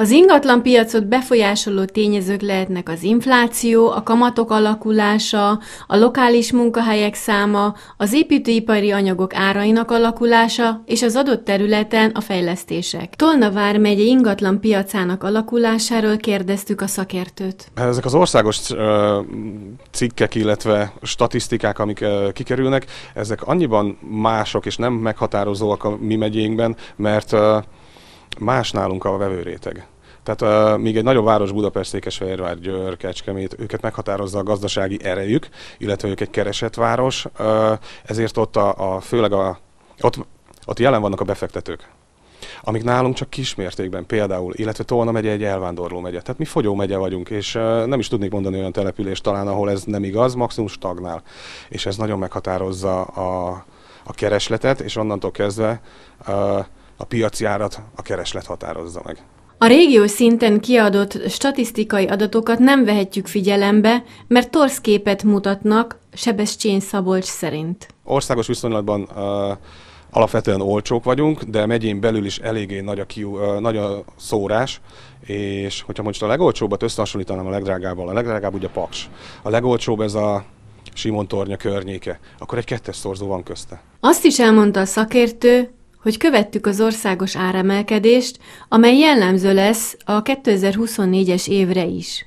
Az ingatlanpiacot befolyásoló tényezők lehetnek az infláció, a kamatok alakulása, a lokális munkahelyek száma, az építőipari anyagok árainak alakulása és az adott területen a fejlesztések. Tolna vármegye ingatlan piacának alakulásáról kérdeztük a szakértőt. Hát ezek az országos cikkek, illetve statisztikák, amik kikerülnek, ezek annyiban mások és nem meghatározóak a mi megyénkben, mert más nálunk a vevőréteg. Tehát uh, még egy nagyobb város Budapest, Székesfehérvár, Győr, Kecskemét, őket meghatározza a gazdasági erejük, illetve ők egy keresett város, uh, ezért ott a, a főleg a, ott, ott jelen vannak a befektetők amik nálunk csak kismértékben például, illetve Tolna megye egy elvándorló megye. Tehát mi fogyó megye vagyunk, és uh, nem is tudnék mondani olyan települést talán, ahol ez nem igaz, maximum stagnál. És ez nagyon meghatározza a, a keresletet, és onnantól kezdve uh, a piaci árat a kereslet határozza meg. A régió szinten kiadott statisztikai adatokat nem vehetjük figyelembe, mert torsz képet mutatnak Sebestyén Szabolcs szerint. Országos viszonylatban uh, alapvetően olcsók vagyunk, de megyén belül is eléggé nagy a, kiú, uh, nagy a szórás, és hogyha most a legolcsóbbat összehasonlítanám a legdrágábbal, a legdrágább ugye Paks. A legolcsóbb ez a Simon tornya környéke, akkor egy kettes szorzó van közte. Azt is elmondta a szakértő, hogy követtük az országos áremelkedést, amely jellemző lesz a 2024-es évre is.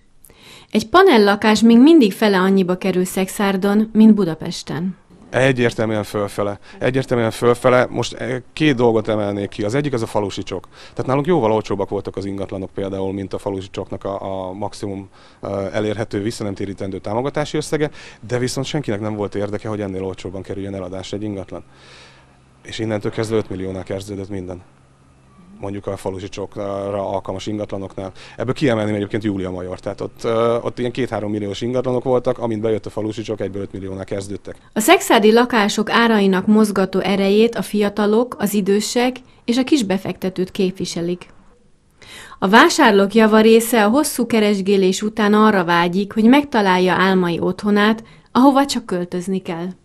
Egy panellakás még mindig fele annyiba kerül Szexárdon, mint Budapesten. Egyértelműen fölfele. Egyértelműen fölfele. Most eh, két dolgot emelnék ki. Az egyik az a falusi csok. Tehát nálunk jóval olcsóbbak voltak az ingatlanok például, mint a falusi csoknak a, a maximum eh, elérhető visszanemtérítendő támogatási összege, de viszont senkinek nem volt érdeke, hogy ennél olcsóban kerüljön eladás egy ingatlan és innentől kezdve 5 milliónál kezdődött minden mondjuk a falusi csokra alkalmas ingatlanoknál. Ebből kiemelném egyébként Júlia Major, tehát ott, ott ilyen 2-3 milliós ingatlanok voltak, amint bejött a falusi csok, egyből 5 milliónál kezdődtek. A szexádi lakások árainak mozgató erejét a fiatalok, az idősek és a kis befektetőt képviselik. A vásárlók java része a hosszú keresgélés után arra vágyik, hogy megtalálja álmai otthonát, ahova csak költözni kell.